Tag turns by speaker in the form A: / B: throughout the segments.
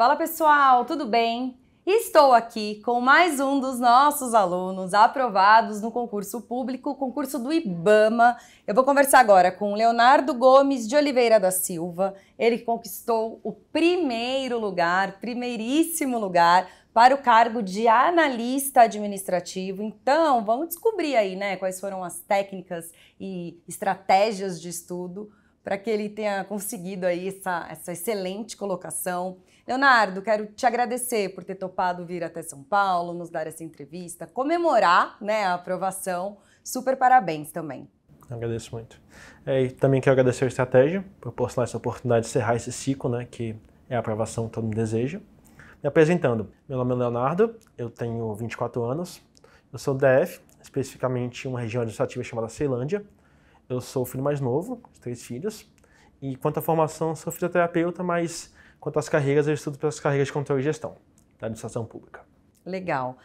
A: Fala pessoal, tudo bem? Estou aqui com mais um dos nossos alunos aprovados no concurso público, concurso do IBAMA. Eu vou conversar agora com Leonardo Gomes de Oliveira da Silva. Ele conquistou o primeiro lugar, primeiríssimo lugar para o cargo de analista administrativo. Então, vamos descobrir aí, né, quais foram as técnicas e estratégias de estudo para que ele tenha conseguido aí essa, essa excelente colocação. Leonardo, quero te agradecer por ter topado vir até São Paulo, nos dar essa entrevista, comemorar né, a aprovação. Super parabéns também.
B: Agradeço muito. É, e também quero agradecer a estratégia por proporcionar essa oportunidade de encerrar esse ciclo, né, que é a aprovação que todo mundo deseja. Me apresentando, meu nome é Leonardo, eu tenho 24 anos, eu sou DF, especificamente uma região administrativa chamada Ceilândia. Eu sou o filho mais novo, três filhos. E quanto à formação, sou fisioterapeuta, mas Quanto às carreiras, eu estudo para as carreiras de controle e gestão da administração pública.
A: Legal.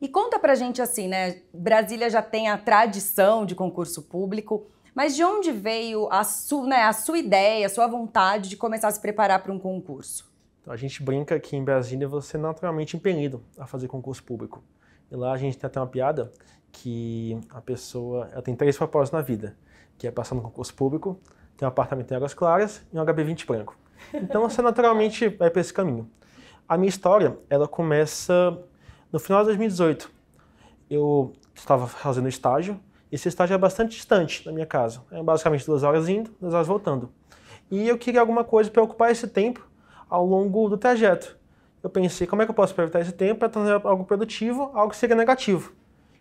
A: E conta pra gente assim, né? Brasília já tem a tradição de concurso público, mas de onde veio a, su, né, a sua ideia, a sua vontade de começar a se preparar para um concurso?
B: Então, a gente brinca que em Brasília você é naturalmente impelido a fazer concurso público. E lá a gente tem até uma piada que a pessoa ela tem três propósitos na vida, que é passar no concurso público, ter um apartamento em águas claras e um HB20 branco. Então você naturalmente vai para esse caminho. A minha história, ela começa no final de 2018. Eu estava fazendo estágio, esse estágio é bastante distante da minha casa. É basicamente duas horas indo, duas horas voltando. E eu queria alguma coisa para ocupar esse tempo ao longo do trajeto. Eu pensei, como é que eu posso aproveitar esse tempo para tornar algo produtivo, algo que seria negativo?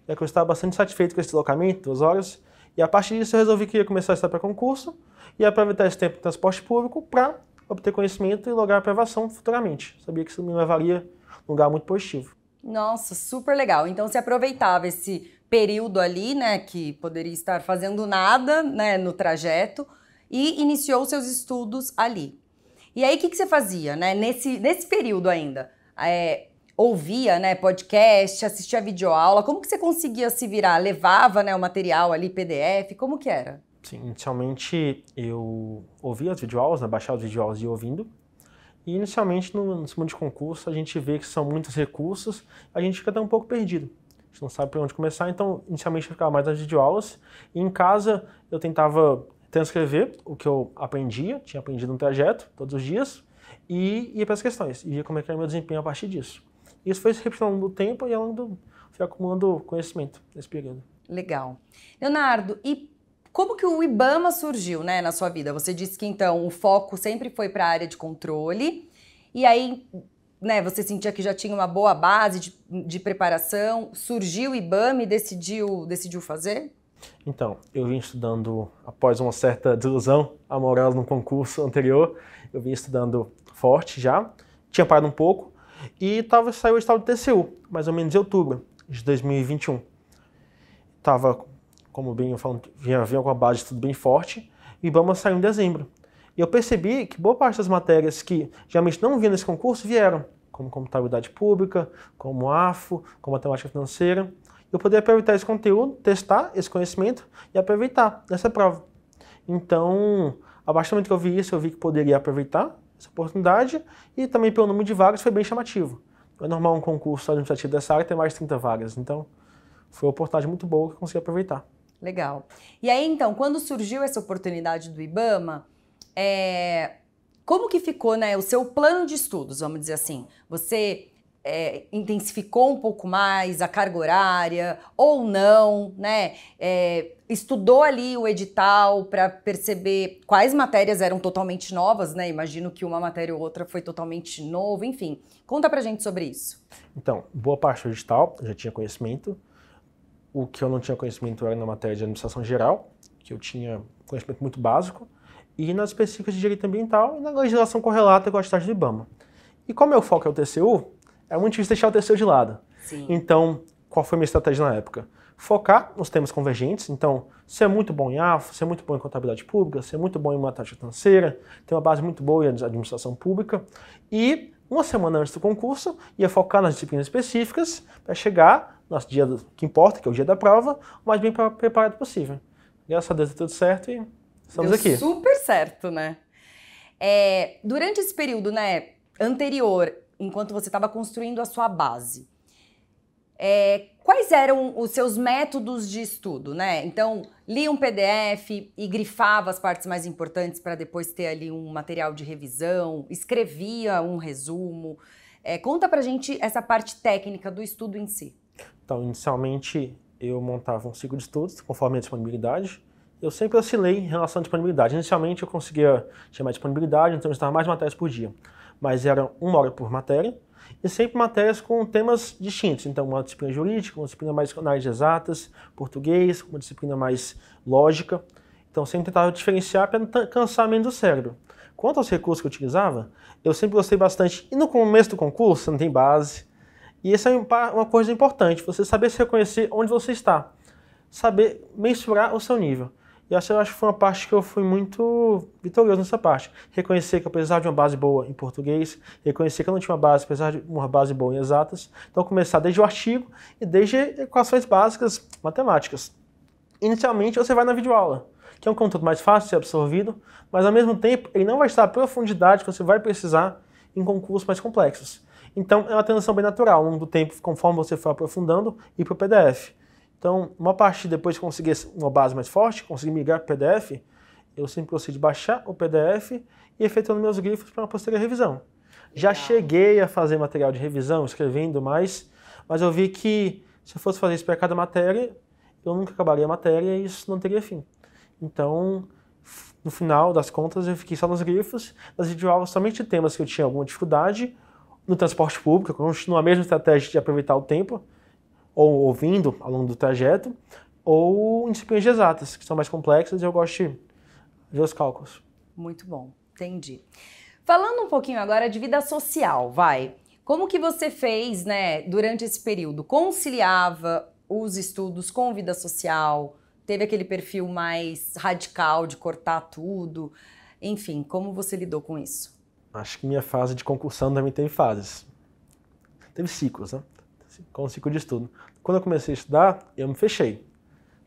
B: Já é que eu estava bastante satisfeito com esse deslocamento, duas horas, e a partir disso eu resolvi que ia começar a estudar para concurso e aproveitar esse tempo de transporte público para obter conhecimento e lograr a aprovação futuramente. Sabia que isso me levaria a um lugar muito positivo.
A: Nossa, super legal. Então você aproveitava esse período ali, né, que poderia estar fazendo nada, né, no trajeto e iniciou seus estudos ali. E aí o que, que você fazia, né, nesse, nesse período ainda? É, ouvia, né, podcast, assistia videoaula, como que você conseguia se virar? Levava, né, o material ali, PDF, como que era?
B: assim, inicialmente eu ouvia as videoaulas, né, baixava as videoaulas e ia ouvindo. E inicialmente no, nesse de concurso a gente vê que são muitos recursos, a gente fica até um pouco perdido. A gente não sabe por onde começar, então inicialmente eu ficava mais nas videoaulas. E em casa eu tentava transcrever o que eu aprendia, tinha aprendido no trajeto todos os dias, e ia para as questões, e via como é que era o meu desempenho a partir disso. Isso foi se repetindo ao longo do tempo e ao longo do, fui acumulando conhecimento nesse período. Legal.
A: Leonardo, e como que o IBAMA surgiu, né, na sua vida? Você disse que então o foco sempre foi para a área de controle. E aí, né, você sentia que já tinha uma boa base de, de preparação, surgiu o IBAMA e decidiu, decidiu fazer?
B: Então, eu vim estudando, após uma certa desilusão amorosa no concurso anterior, eu vim estudando forte já, tinha parado um pouco, e tava, saiu o estado do TCU, mais ou menos em outubro de 2021. Estava como bem eu falo, vinha, vinha com a base de bem forte, e vamos saiu em dezembro. E eu percebi que boa parte das matérias que geralmente não vinham nesse concurso vieram, como contabilidade pública, como AFO, como matemática financeira. Eu poderia aproveitar esse conteúdo, testar esse conhecimento e aproveitar nessa prova. Então, a partir do momento que eu vi isso, eu vi que poderia aproveitar essa oportunidade e também pelo número de vagas foi bem chamativo. É normal um concurso administrativo dessa área ter mais de 30 vagas, então foi uma oportunidade muito boa que eu consegui aproveitar.
A: Legal. E aí, então, quando surgiu essa oportunidade do IBAMA, é... como que ficou né, o seu plano de estudos, vamos dizer assim? Você é, intensificou um pouco mais a carga horária ou não, né? É, estudou ali o edital para perceber quais matérias eram totalmente novas, né? Imagino que uma matéria ou outra foi totalmente novo. enfim. Conta pra gente sobre isso.
B: Então, boa parte do edital, já tinha conhecimento o que eu não tinha conhecimento era na matéria de administração geral, que eu tinha conhecimento muito básico, e nas específicas de direito ambiental e na legislação correlata com a cidade do Ibama. E como meu foco é o TCU, é muito difícil deixar o TCU de lado. Sim. Então, qual foi a minha estratégia na época? Focar nos temas convergentes, então, ser muito bom em AFO, ser muito bom em contabilidade pública, ser muito bom em taxa financeira, ter uma base muito boa em administração pública, e uma semana antes do concurso, ia focar nas disciplinas específicas para chegar nosso dia que importa, que é o dia da prova, o mais bem preparado possível. Graças a Deus é tudo certo e estamos deu aqui.
A: Super certo, né? É, durante esse período, né, anterior, enquanto você estava construindo a sua base, é, quais eram os seus métodos de estudo, né? Então, lia um PDF e grifava as partes mais importantes para depois ter ali um material de revisão, escrevia um resumo. É, conta a gente essa parte técnica do estudo em si.
B: Então, inicialmente eu montava um ciclo de estudos conforme a disponibilidade. Eu sempre oscilei em relação à disponibilidade. Inicialmente eu conseguia chamar disponibilidade, então eu estava mais matérias por dia. Mas era uma hora por matéria e sempre matérias com temas distintos. Então, uma disciplina jurídica, uma disciplina mais na exatas, português, uma disciplina mais lógica. Então, sempre tentava diferenciar para cansar menos o cérebro. Quanto aos recursos que eu utilizava, eu sempre gostei bastante. E no começo do concurso, você não tem base, e essa é uma coisa importante, você saber se reconhecer onde você está, saber mensurar o seu nível. E essa eu acho que foi uma parte que eu fui muito vitorioso nessa parte. Reconhecer que apesar de uma base boa em português, reconhecer que eu não tinha uma base, apesar de uma base boa em exatas, então começar desde o artigo e desde equações básicas matemáticas. Inicialmente você vai na videoaula, que é um conteúdo mais fácil de ser absorvido, mas ao mesmo tempo ele não vai estar a profundidade que você vai precisar em concursos mais complexos. Então é uma transição bem natural, ao longo do tempo, conforme você for aprofundando, ir para o PDF. Então, uma parte depois de conseguir uma base mais forte, conseguir migrar para o PDF, eu sempre consigo baixar o PDF e efetuando meus grifos para uma posterior revisão. Já Legal. cheguei a fazer material de revisão, escrevendo mais, mas eu vi que se eu fosse fazer isso para cada matéria, eu nunca acabaria a matéria e isso não teria fim. Então, no final das contas, eu fiquei só nos grifos, nas videoaulas somente temas que eu tinha alguma dificuldade no transporte público, continua a mesma estratégia de aproveitar o tempo, ou ouvindo ao longo do trajeto, ou em disciplinas exatas, que são mais complexas e eu gosto de ver os cálculos.
A: Muito bom, entendi. Falando um pouquinho agora de vida social, vai. Como que você fez, né, durante esse período? Conciliava os estudos com vida social? Teve aquele perfil mais radical de cortar tudo? Enfim, como você lidou com isso?
B: acho que minha fase de concursão também teve fases. Teve ciclos, né? Com um ciclo de estudo. Quando eu comecei a estudar, eu me fechei.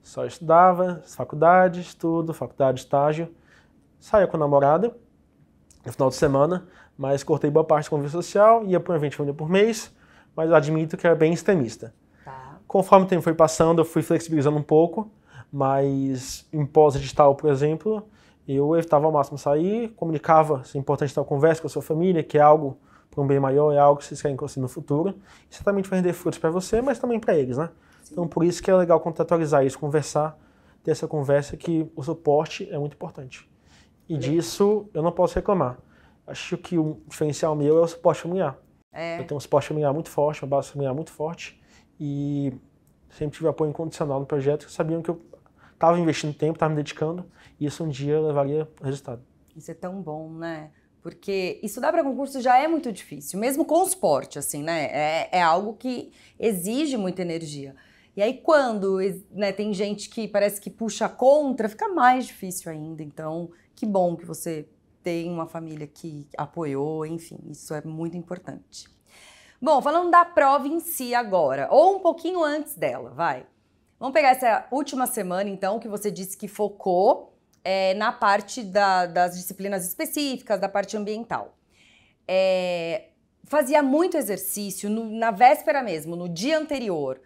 B: Só estudava, faculdade, estudo, faculdade, estágio. Saía com a namorada no final de semana, mas cortei boa parte do convívio social, ia para um evento por mês, mas admito que era bem extremista. Tá. Conforme o tempo foi passando, eu fui flexibilizando um pouco, mas em pós-edital, por exemplo, eu evitava ao máximo sair, comunicava se é importante ter uma conversa com a sua família, que é algo para um bem maior, é algo que vocês querem conseguir no futuro. certamente é vai render frutos para você, mas também para eles, né? Sim. Então, por isso que é legal contratualizar isso, conversar, ter essa conversa que o suporte é muito importante. E é. disso eu não posso reclamar. Acho que o diferencial meu é o suporte familiar. É. Eu tenho um suporte familiar muito forte, uma base familiar muito forte e sempre tive apoio incondicional no projeto, que sabiam que eu estava investindo tempo, estava me dedicando, e isso um dia levaria resultado.
A: Isso é tão bom, né? Porque estudar para concurso já é muito difícil, mesmo com o esporte, assim, né? É, é algo que exige muita energia. E aí, quando né, tem gente que parece que puxa contra, fica mais difícil ainda. Então, que bom que você tem uma família que apoiou, enfim, isso é muito importante. Bom, falando da prova em si agora, ou um pouquinho antes dela, vai. Vamos pegar essa última semana, então, que você disse que focou é, na parte da, das disciplinas específicas, da parte ambiental. É, fazia muito exercício no, na véspera mesmo, no dia anterior.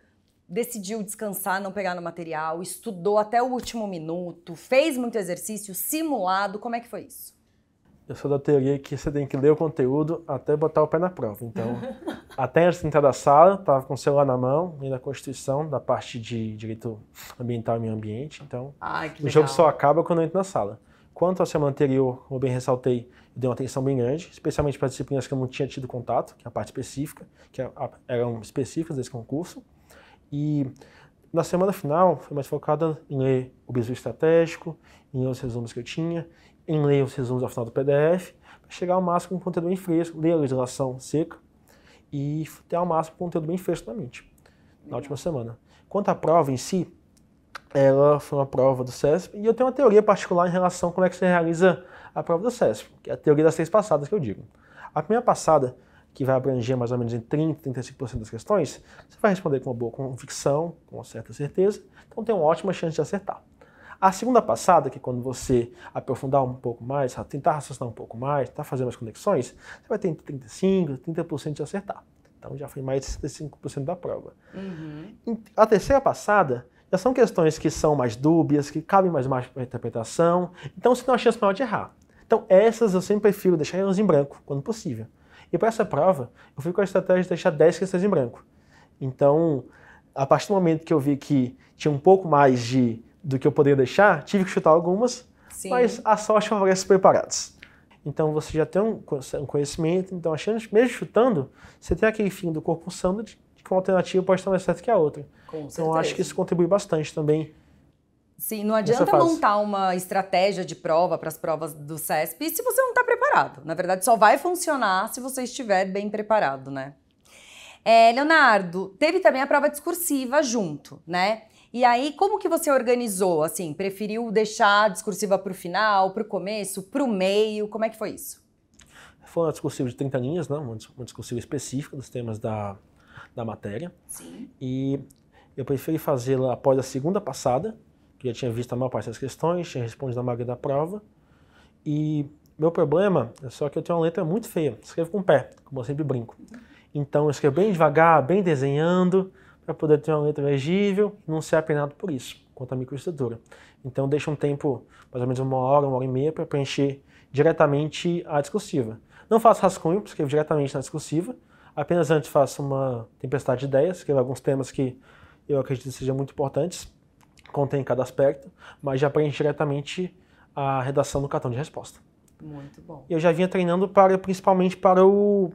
A: Decidiu descansar, não pegar no material, estudou até o último minuto, fez muito exercício, simulado. Como é que foi isso?
B: Eu sou da teoria que você tem que ler o conteúdo até botar o pé na prova. Então, até antes de entrar da sala, estava com o celular na mão, lendo a Constituição, da parte de direito ambiental e meio ambiente. Então, Ai, o jogo só acaba quando eu entro na sala. Quanto à semana anterior, como eu bem ressaltei, deu dei uma atenção bem grande, especialmente para disciplinas que eu não tinha tido contato, que é a parte específica, que é eram específicas desse concurso. E na semana final, foi mais focada em ler o bisu estratégico, em ler os resumos que eu tinha, em ler os resumos ao final do PDF, para chegar ao máximo com um conteúdo bem fresco, ler a legislação seca, e ter ao máximo conteúdo bem fresco na mente, na última semana. Quanto à prova em si, ela foi uma prova do CESP, e eu tenho uma teoria particular em relação a como é que você realiza a prova do CESP, que é a teoria das três passadas que eu digo. A primeira passada, que vai abranger mais ou menos em 30, 35% das questões, você vai responder com uma boa convicção, com uma certa certeza, então tem uma ótima chance de acertar. A segunda passada, que é quando você aprofundar um pouco mais, tentar raciocinar um pouco mais, tentar fazer mais conexões, você vai ter entre 35% e 30% de acertar. Então já foi mais de 65% da prova. Uhum. A terceira passada já são questões que são mais dúbias, que cabem mais margem para interpretação, então você tem uma chance maior de errar. Então essas eu sempre prefiro deixar elas em branco, quando possível. E para essa prova, eu fui com a estratégia de deixar 10 questões em branco. Então, a partir do momento que eu vi que tinha um pouco mais de do que eu poderia deixar, tive que chutar algumas, Sim. mas a sorte favorece os preparados. Então você já tem um conhecimento, então a chance, mesmo chutando, você tem aquele fim do corpo sando de que uma alternativa pode estar mais certa que a outra. Com então acho que isso contribui bastante também.
A: Sim, não adianta montar uma estratégia de prova para as provas do CESP se você não está preparado. Na verdade, só vai funcionar se você estiver bem preparado, né? É, Leonardo, teve também a prova discursiva junto, né? E aí, como que você organizou? Assim, preferiu deixar a discursiva para o final, para o começo, para o meio? Como é que foi isso?
B: Foi uma discursiva de 30 linhas, né? uma, uma discursiva específica dos temas da, da matéria. Sim. E eu preferi fazê-la após a segunda passada, que já tinha visto a maior parte das questões, tinha respondido a maioria da prova. E meu problema é só que eu tenho uma letra muito feia. Escrevo com o pé, como eu sempre brinco. Então eu escrevo bem devagar, bem desenhando, para poder ter uma letra legível e não ser apenado por isso, quanto à microestrutura. Então deixa um tempo, mais ou menos uma hora, uma hora e meia, para preencher diretamente a discursiva. Não faço rascunho, escrevo diretamente na discursiva, apenas antes faço uma tempestade de ideias, escrevo alguns temas que eu acredito sejam muito importantes, contém cada aspecto, mas já preencho diretamente a redação do cartão de resposta.
A: Muito bom.
B: Eu já vinha treinando para principalmente para o,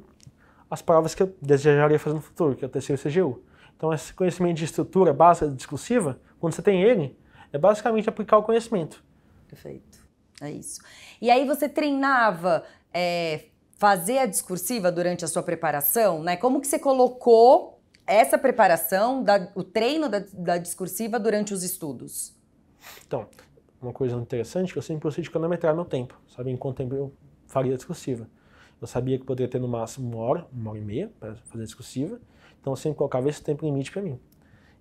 B: as provas que eu desejaria fazer no futuro, que é o terceiro CGU. Então, esse conhecimento de estrutura básica discursiva, quando você tem ele, é basicamente aplicar o conhecimento. Perfeito. É isso.
A: E aí você treinava é, fazer a discursiva durante a sua preparação, né? Como que você colocou essa preparação, da, o treino da, da discursiva durante os estudos?
B: Então, uma coisa interessante é que eu sempre gostei de cronometrar meu tempo, sabe? Em quanto tempo eu faria a discursiva. Eu sabia que poderia ter no máximo uma hora, uma hora e meia para fazer a discursiva. Então eu sempre colocava esse tempo limite para mim.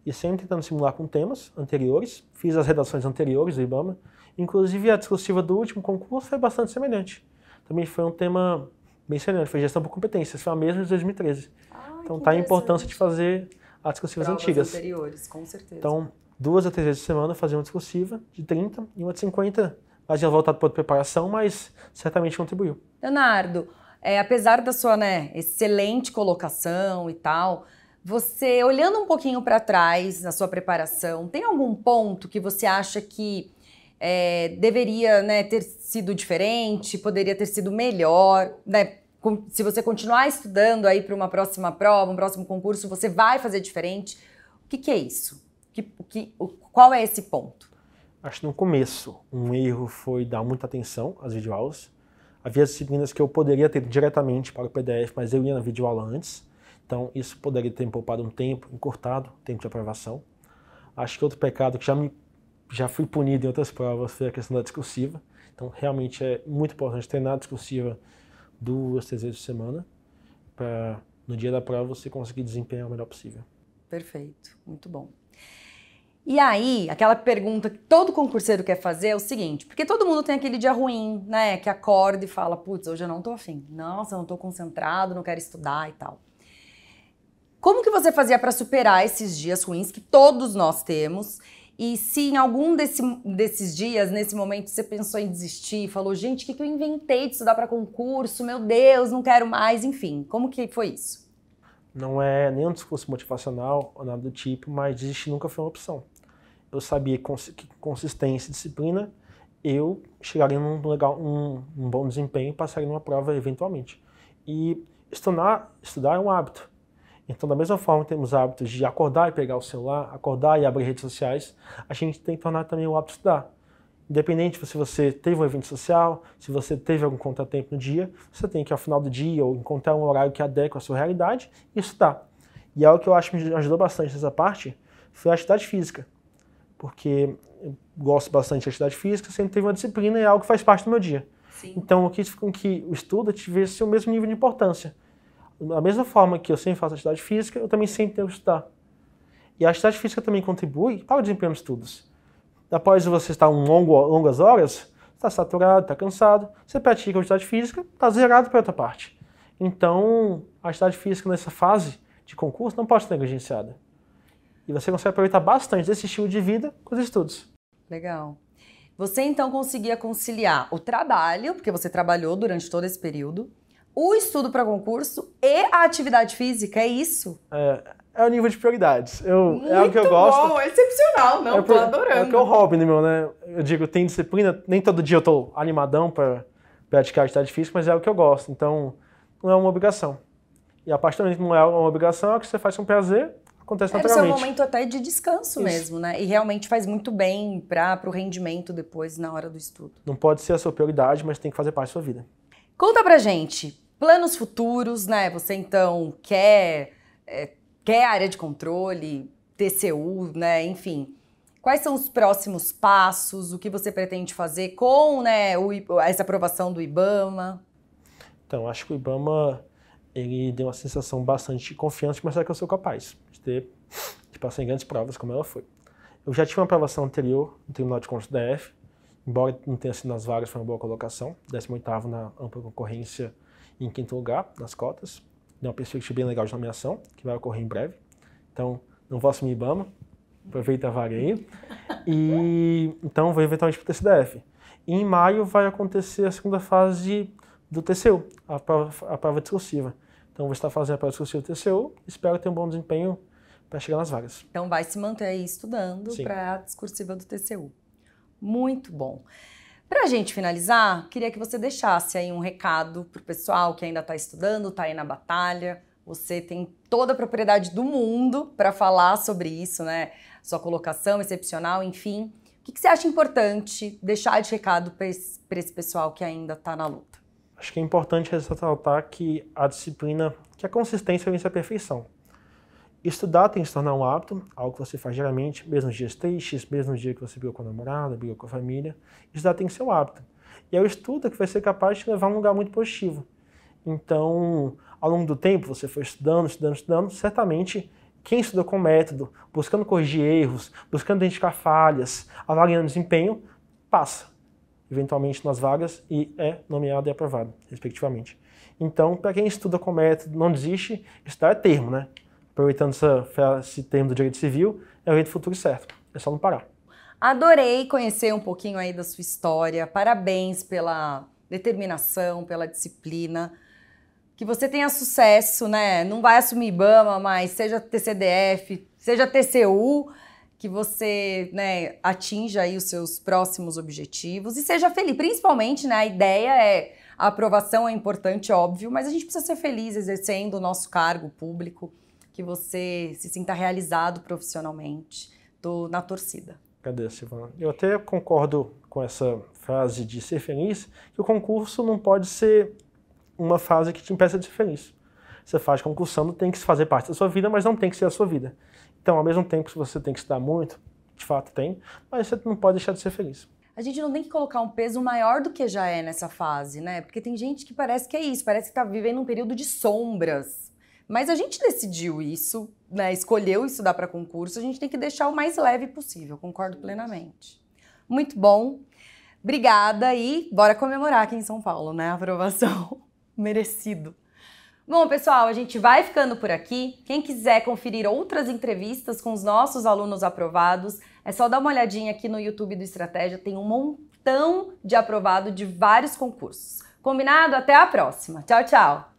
B: E sempre tentando simular com temas anteriores, fiz as redações anteriores do IBAMA, inclusive a discursiva do último concurso foi bastante semelhante. Também foi um tema bem semelhante, foi gestão por competências, foi a mesma de 2013. Ah, então tá a importância de fazer as discursivas Provas antigas. anteriores, com certeza. Então, duas a três vezes por semana fazia uma discursiva de 30 e uma de 50, mas já voltado para preparação, mas certamente contribuiu.
A: Leonardo, é, apesar da sua né, excelente colocação e tal, você olhando um pouquinho para trás na sua preparação, tem algum ponto que você acha que é, deveria né, ter sido diferente, poderia ter sido melhor, né? Se você continuar estudando aí para uma próxima prova, um próximo concurso, você vai fazer diferente. O que, que é isso? Que, que, qual é esse ponto?
B: Acho que no começo um erro foi dar muita atenção às videoaulas. Havia disciplinas que eu poderia ter diretamente para o PDF, mas eu ia na videoaula antes. Então, isso poderia ter me poupado um tempo, encurtado o tempo de aprovação. Acho que outro pecado que já, me, já fui punido em outras provas foi a questão da discursiva. Então, realmente é muito importante treinar a discursiva duas, três vezes por semana, para no dia da prova você conseguir desempenhar o melhor possível. Perfeito, muito
A: bom. E aí, aquela pergunta que todo concurseiro quer fazer é o seguinte, porque todo mundo tem aquele dia ruim, né? Que acorda e fala, putz, hoje eu não tô afim. Nossa, eu não tô concentrado, não quero estudar e tal. Como que você fazia para superar esses dias ruins que todos nós temos? E se em algum desse, desses dias, nesse momento, você pensou em desistir, falou, gente, o que, que eu inventei de estudar para concurso? Meu Deus, não quero mais, enfim. Como que foi
B: isso? Não é nenhum discurso motivacional ou nada do tipo, mas desistir nunca foi uma opção eu sabia que consistência e disciplina, eu chegaria num, legal, um, um bom desempenho e passaria numa prova eventualmente. E estudar, estudar é um hábito. Então, da mesma forma que temos hábitos de acordar e pegar o celular, acordar e abrir redes sociais, a gente tem que tornar também o hábito de estudar. Independente se você teve um evento social, se você teve algum contratempo no dia, você tem que, ao final do dia, ou encontrar um horário que adeque à sua realidade e estudar. E é o que eu acho que me ajudou bastante nessa parte foi a atividade física porque gosto bastante de atividade física, sempre teve uma disciplina e é algo que faz parte do meu dia. Sim. Então, eu quis com que o estudo tivesse o mesmo nível de importância. Da mesma forma que eu sempre faço atividade física, eu também sempre tenho que estudar. E a atividade física também contribui para o desempenho dos estudos. Após você estar um longo, longas horas, está saturado, está cansado, você pratica a atividade física, está zerado para outra parte. Então, a atividade física nessa fase de concurso não pode ser negligenciada. E você consegue aproveitar bastante desse estilo de vida com os estudos.
A: Legal. Você então conseguia conciliar o
B: trabalho,
A: porque você trabalhou durante todo esse período, o estudo para concurso e a atividade física, é isso?
B: É, é o nível de prioridades. Eu, Muito é o que eu gosto. Bom, é
A: excepcional, não, é tô por, é
B: adorando. É o que é o hobby meu, né? Eu digo, tem disciplina, nem todo dia eu tô animadão para praticar atividade física, mas é o que eu gosto. Então, não é uma obrigação. E a partir do momento que não é uma obrigação, é o que você faz com prazer acontece é, naturalmente. É um momento
A: até de descanso Isso. mesmo, né? E realmente faz muito bem para o rendimento depois, na hora do estudo.
B: Não pode ser a sua prioridade, mas tem que fazer parte da sua vida.
A: Conta pra gente, planos futuros, né? Você então quer, é, quer área de controle, TCU, né? Enfim. Quais são os próximos passos? O que você pretende fazer com né, o, essa aprovação do IBAMA?
B: Então, acho que o IBAMA ele deu uma sensação bastante de confiança de mostrar que eu sou capaz ter que passar em grandes provas, como ela foi. Eu já tive uma aprovação anterior no Tribunal de Contas da DF, embora não tenha sido nas vagas, foi uma boa colocação, 18 na ampla concorrência e em quinto lugar nas cotas. Deu uma perspectiva bem legal de nomeação, que vai ocorrer em breve. Então, não vou assumir Ibama, aproveita a vaga aí. E então vou eventualmente para o TCDF. E em maio vai acontecer a segunda fase do TCU, a prova, a prova discursiva. Então vou estar fazendo a prova discursiva do TCU, espero ter um bom desempenho para chegar nas vagas.
A: Então vai se manter aí estudando para a discursiva do TCU. Muito bom. Para a gente finalizar, queria que você deixasse aí um recado para o pessoal que ainda está estudando, está aí na batalha. Você tem toda a propriedade do mundo para falar sobre isso, né? Sua colocação excepcional, enfim. O que, que você acha importante deixar de recado para esse, esse, pessoal que ainda está na luta?
B: Acho que é importante ressaltar que a disciplina, que a consistência vence a perfeição. Estudar tem que se tornar um hábito, algo que você faz geralmente, mesmo nos dias tristes, mesmo no dia que você brigou com a namorada, brigou com a família. Estudar tem que ser um hábito. E é o estudo que vai ser capaz de te levar a um lugar muito positivo. Então, ao longo do tempo, você foi estudando, estudando, estudando, certamente quem estudou com método, buscando corrigir erros, buscando identificar falhas, avaliando desempenho, passa eventualmente nas vagas e é nomeado e aprovado, respectivamente. Então, para quem estuda com método, não desiste, estudar é termo, né? aproveitando essa, esse termo do direito civil, é o do futuro certo. É só não parar.
A: Adorei conhecer um pouquinho aí da sua história. Parabéns pela determinação, pela disciplina. Que você tenha sucesso, né? Não vai assumir Ibama, mas seja TCDF, seja TCU, que você né, atinja aí os seus próximos objetivos e seja feliz. Principalmente, né? A ideia é a aprovação é importante, óbvio, mas a gente precisa ser feliz exercendo o nosso cargo público que você se sinta realizado profissionalmente. na torcida.
B: Cadê, Silvana? Eu até concordo com essa frase de ser feliz, que o concurso não pode ser uma fase que te impeça de ser feliz. Você faz concursando, tem que fazer parte da sua vida, mas não tem que ser a sua vida. Então, ao mesmo tempo que você tem que estudar muito, de fato tem, mas você não pode deixar de ser feliz.
A: A gente não tem que colocar um peso maior do que já é nessa fase, né? Porque tem gente que parece que é isso, parece que está vivendo um período de sombras. Mas a gente decidiu isso, né, escolheu estudar para concurso, a gente tem que deixar o mais leve possível, concordo plenamente. Muito bom. Obrigada e bora comemorar aqui em São Paulo, né? A aprovação merecido. Bom, pessoal, a gente vai ficando por aqui. Quem quiser conferir outras entrevistas com os nossos alunos aprovados, é só dar uma olhadinha aqui no YouTube do Estratégia, tem um montão de aprovado de vários concursos. Combinado? Até a próxima. Tchau, tchau.